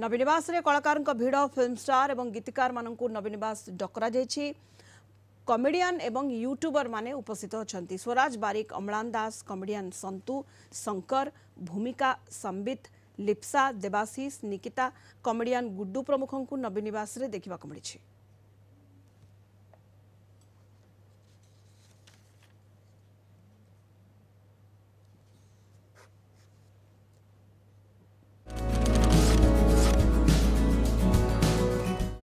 नवीन नवास कलाकार film star और गीतकार मान नवीन नवास डकरा जाइए कमेडियन एवं यूट्यूबर माने उपस्थित अच्छा स्वराज बारिक अम्लान दास कमेडियन संतु शंकर भूमिका संबित लिप्सा देवाशीष निकिता कमेडियन गुड्डू प्रमुख को नवीन नवास देखा मिली